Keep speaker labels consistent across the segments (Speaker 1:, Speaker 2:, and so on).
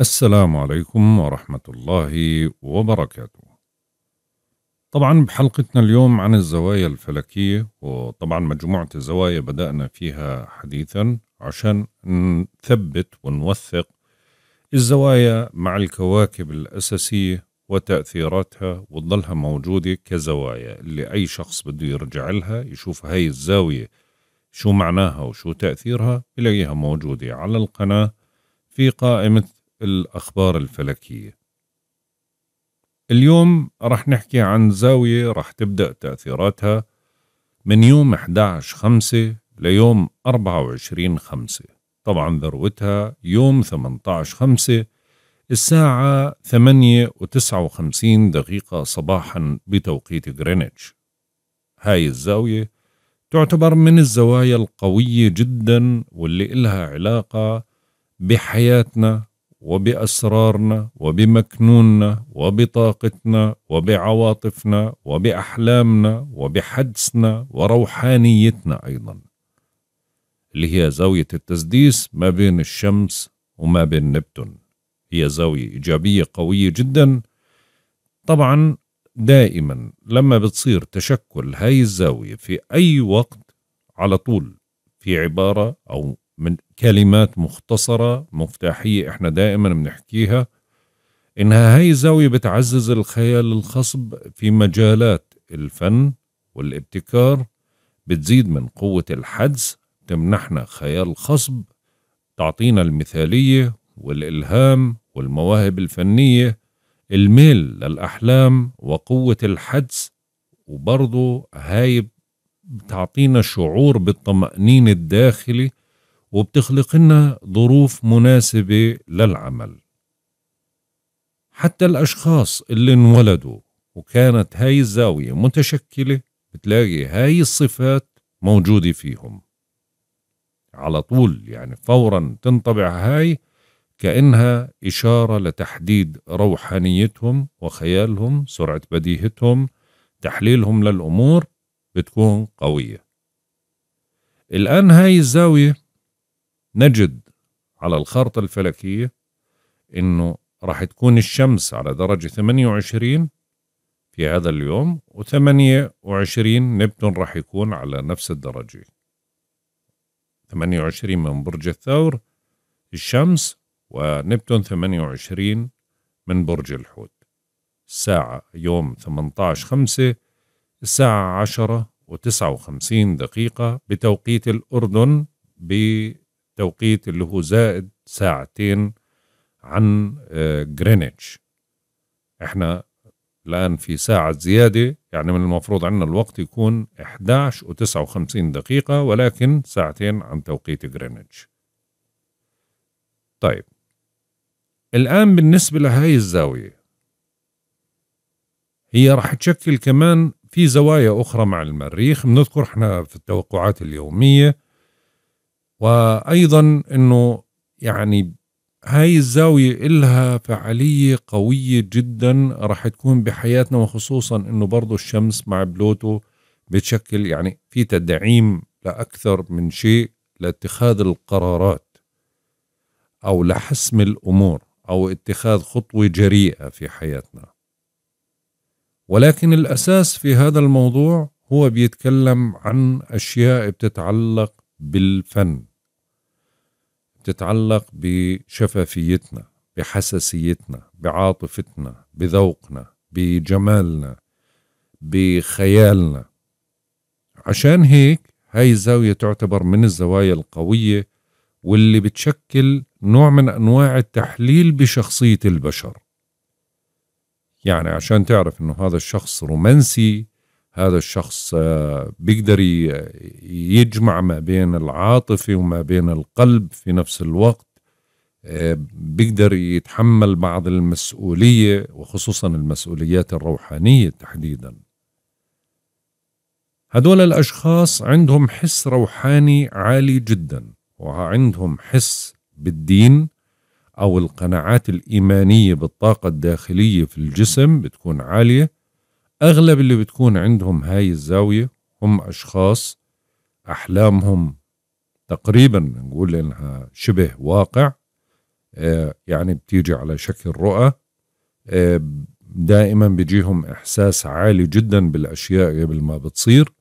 Speaker 1: السلام عليكم ورحمة الله وبركاته. طبعا بحلقتنا اليوم عن الزوايا الفلكية وطبعا مجموعة الزوايا بدأنا فيها حديثا عشان نثبت ونوثق الزوايا مع الكواكب الأساسية وتأثيراتها وتضلها موجودة كزوايا اللي أي شخص بده يرجع لها يشوف هاي الزاوية شو معناها وشو تأثيرها بلاقيها موجودة على القناة في قائمة الأخبار الفلكية اليوم رح نحكي عن زاوية رح تبدأ تأثيراتها من يوم 11 5 ليوم 24 5 طبعا ذروتها يوم 18 5 الساعة 8 و59 دقيقة صباحا بتوقيت غرينتش هاي الزاوية تعتبر من الزوايا القوية جدا واللي إلها علاقة بحياتنا وبأسرارنا وبمكنوننا وبطاقتنا وبعواطفنا وبأحلامنا وبحدسنا وروحانيتنا أيضا اللي هي زاوية التسديس ما بين الشمس وما بين نبتون هي زاوية إيجابية قوية جدا طبعا دائما لما بتصير تشكل هاي الزاوية في أي وقت على طول في عبارة أو من كلمات مختصرة مفتاحية احنا دائما بنحكيها انها هاي الزاوية بتعزز الخيال الخصب في مجالات الفن والابتكار بتزيد من قوة الحدس تمنحنا خيال خصب تعطينا المثالية والإلهام والمواهب الفنية الميل للأحلام وقوة الحدس وبرضه هاي بتعطينا شعور بالطمأنين الداخلي وبتخلق لنا ظروف مناسبة للعمل حتى الأشخاص اللي انولدوا وكانت هاي الزاوية متشكلة بتلاقي هاي الصفات موجودة فيهم على طول يعني فورا تنطبع هاي كأنها إشارة لتحديد روحانيتهم وخيالهم سرعة بديهتهم تحليلهم للأمور بتكون قوية الآن هاي الزاوية نجد على الخارطة الفلكية أنه راح تكون الشمس على درجة 28 في هذا اليوم و28 نبتون راح يكون على نفس الدرجة 28 من برج الثور الشمس ونبتون 28 من برج الحوت الساعة يوم 18 خمسة الساعة 10 و59 دقيقة بتوقيت الأردن ب التوقيت اللي هو زائد ساعتين عن جرينتش آه، احنا الآن في ساعة زيادة يعني من المفروض عندنا الوقت يكون 11 و 59 دقيقة ولكن ساعتين عن توقيت جرينتش طيب الآن بالنسبة لهاي الزاوية هي راح تشكل كمان في زوايا أخرى مع المريخ بنذكر احنا في التوقعات اليومية وايضا انه يعني هاي الزاوية إلها فعالية قوية جدا راح تكون بحياتنا وخصوصا أنه برضو الشمس مع بلوتو بتشكل يعني في تدعيم لأكثر من شيء لاتخاذ القرارات أو لحسم الأمور أو اتخاذ خطوة جريئة في حياتنا ولكن الأساس في هذا الموضوع هو بيتكلم عن أشياء بتتعلق بالفن تتعلق بشفافيتنا بحساسيتنا بعاطفتنا بذوقنا بجمالنا بخيالنا عشان هيك هاي الزاوية تعتبر من الزوايا القوية واللي بتشكل نوع من أنواع التحليل بشخصية البشر يعني عشان تعرف أنه هذا الشخص رومانسي هذا الشخص آه، بيقدر يجمع ما بين العاطفة وما بين القلب في نفس الوقت آه، بيقدر يتحمل بعض المسؤولية وخصوصا المسؤوليات الروحانية تحديدا هدول الأشخاص عندهم حس روحاني عالي جدا وعندهم حس بالدين أو القناعات الإيمانية بالطاقة الداخلية في الجسم بتكون عالية أغلب اللي بتكون عندهم هاي الزاوية هم أشخاص أحلامهم تقريبا نقول إنها شبه واقع آه، يعني بتيجي على شكل رؤى آه، دائما بيجيهم إحساس عالي جدا بالأشياء قبل ما بتصير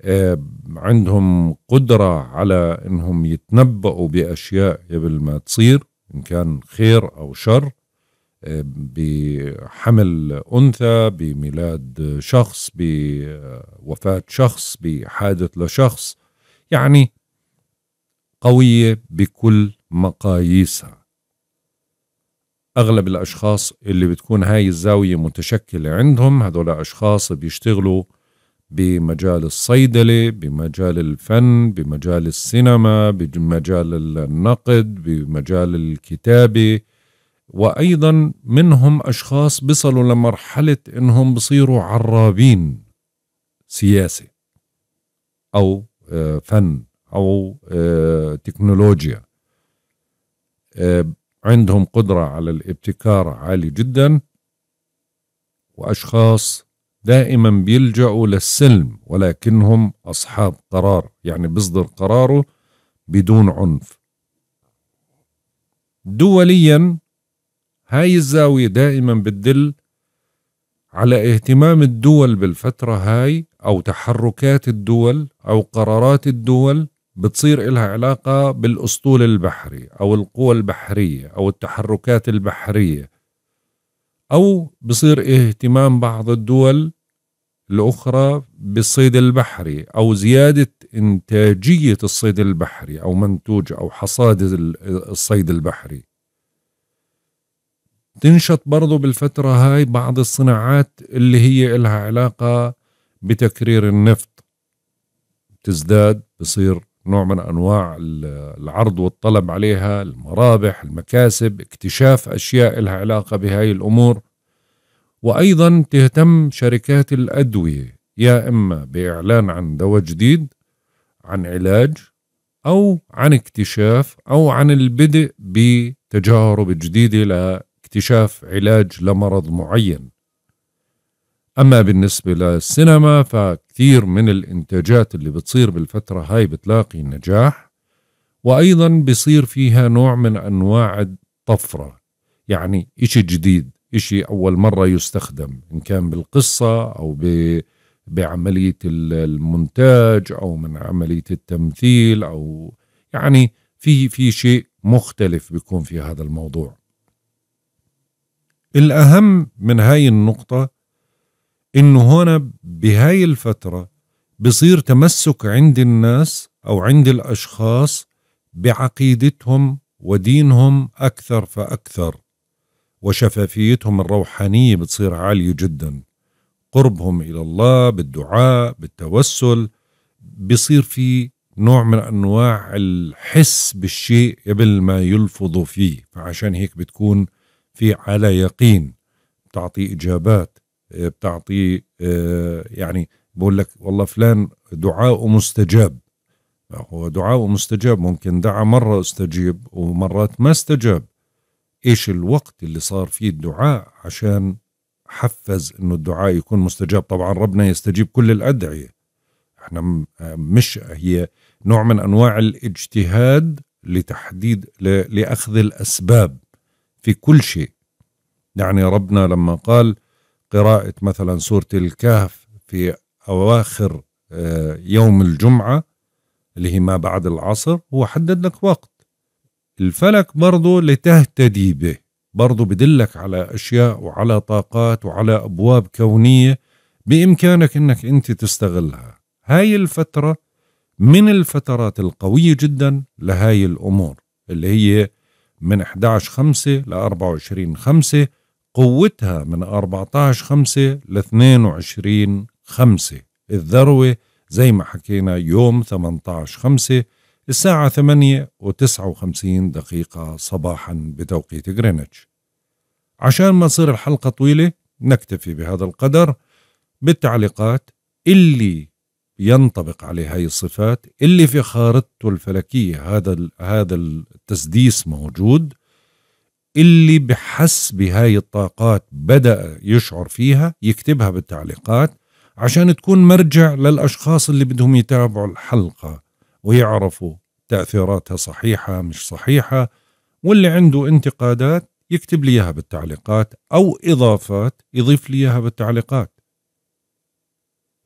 Speaker 1: آه، عندهم قدرة على إنهم يتنبأوا بأشياء قبل ما تصير إن كان خير أو شر بحمل انثى بميلاد شخص بوفاه شخص بحادث لشخص يعني قويه بكل مقاييسها اغلب الاشخاص اللي بتكون هاي الزاويه متشكله عندهم هذول اشخاص بيشتغلوا بمجال الصيدله بمجال الفن بمجال السينما بمجال النقد بمجال الكتابه وأيضا منهم أشخاص بصلوا لمرحلة إنهم بصيروا عرابين سياسة أو آه، فن أو آه، تكنولوجيا آه، عندهم قدرة على الابتكار عالي جدا وأشخاص دائما بيلجأوا للسلم ولكنهم أصحاب قرار يعني بيصدر قراره بدون عنف دوليا هاي الزاوية دائما بتدل على اهتمام الدول بالفترة هاي أو تحركات الدول أو قرارات الدول بتصير إلها علاقة بالأسطول البحري أو القوى البحرية أو التحركات البحرية أو بصير اهتمام بعض الدول الأخرى بالصيد البحري أو زيادة إنتاجية الصيد البحري أو منتوج أو حصاد الصيد البحري تنشط برضو بالفترة هاي بعض الصناعات اللي هي إلها علاقة بتكرير النفط تزداد بصير نوع من أنواع العرض والطلب عليها المرابح المكاسب اكتشاف أشياء إلها علاقة بهاي الأمور وأيضا تهتم شركات الأدوية يا إما بإعلان عن دواء جديد عن علاج أو عن اكتشاف أو عن البدء بتجارب جديدة اكتشاف علاج لمرض معين أما بالنسبة للسينما فكثير من الإنتاجات اللي بتصير بالفترة هاي بتلاقي نجاح وأيضا بصير فيها نوع من أنواع الطفرة يعني إشي جديد إشي أول مرة يستخدم إن كان بالقصة أو ب... بعملية المونتاج أو من عملية التمثيل أو يعني في في شيء مختلف بيكون في هذا الموضوع الأهم من هاي النقطة إنه هنا بهاي الفترة بصير تمسك عند الناس أو عند الأشخاص بعقيدتهم ودينهم أكثر فأكثر وشفافيتهم الروحانية بتصير عالية جدا قربهم إلى الله بالدعاء بالتوسل بصير في نوع من أنواع الحس بالشيء قبل ما يلفظوا فيه فعشان هيك بتكون في على يقين بتعطي إجابات آه، بتعطي آه، يعني بقول لك والله فلان دعاء مستجاب هو دعاء مستجاب ممكن دعا مرة استجيب ومرات ما استجاب إيش الوقت اللي صار فيه الدعاء عشان حفز انه الدعاء يكون مستجاب طبعا ربنا يستجيب كل الادعيه احنا مش هي نوع من انواع الاجتهاد لتحديد لاخذ الاسباب في كل شيء يعني ربنا لما قال قراءة مثلا سورة الكهف في أواخر آه، يوم الجمعة اللي هي ما بعد العصر هو حدد لك وقت الفلك برضه لتهتدي به برضه بدلك على أشياء وعلى طاقات وعلى أبواب كونية بإمكانك أنك أنت تستغلها هاي الفترة من الفترات القوية جدا لهاي الأمور اللي هي من 11 5 ل 24 5 قوتها من 14 5 ل 22 5 الذروة زي ما حكينا يوم 18 5 الساعة 8 و59 دقيقة صباحا بتوقيت غرينتش عشان ما تصير الحلقة طويلة نكتفي بهذا القدر بالتعليقات اللي ينطبق عليه هاي الصفات اللي في خارطته الفلكية هذا هذا التسديس موجود اللي بحس بهاي الطاقات بدأ يشعر فيها يكتبها بالتعليقات عشان تكون مرجع للأشخاص اللي بدهم يتابعوا الحلقة ويعرفوا تأثيراتها صحيحة مش صحيحة واللي عنده انتقادات يكتب لي اياها بالتعليقات أو إضافات يضيف لي اياها بالتعليقات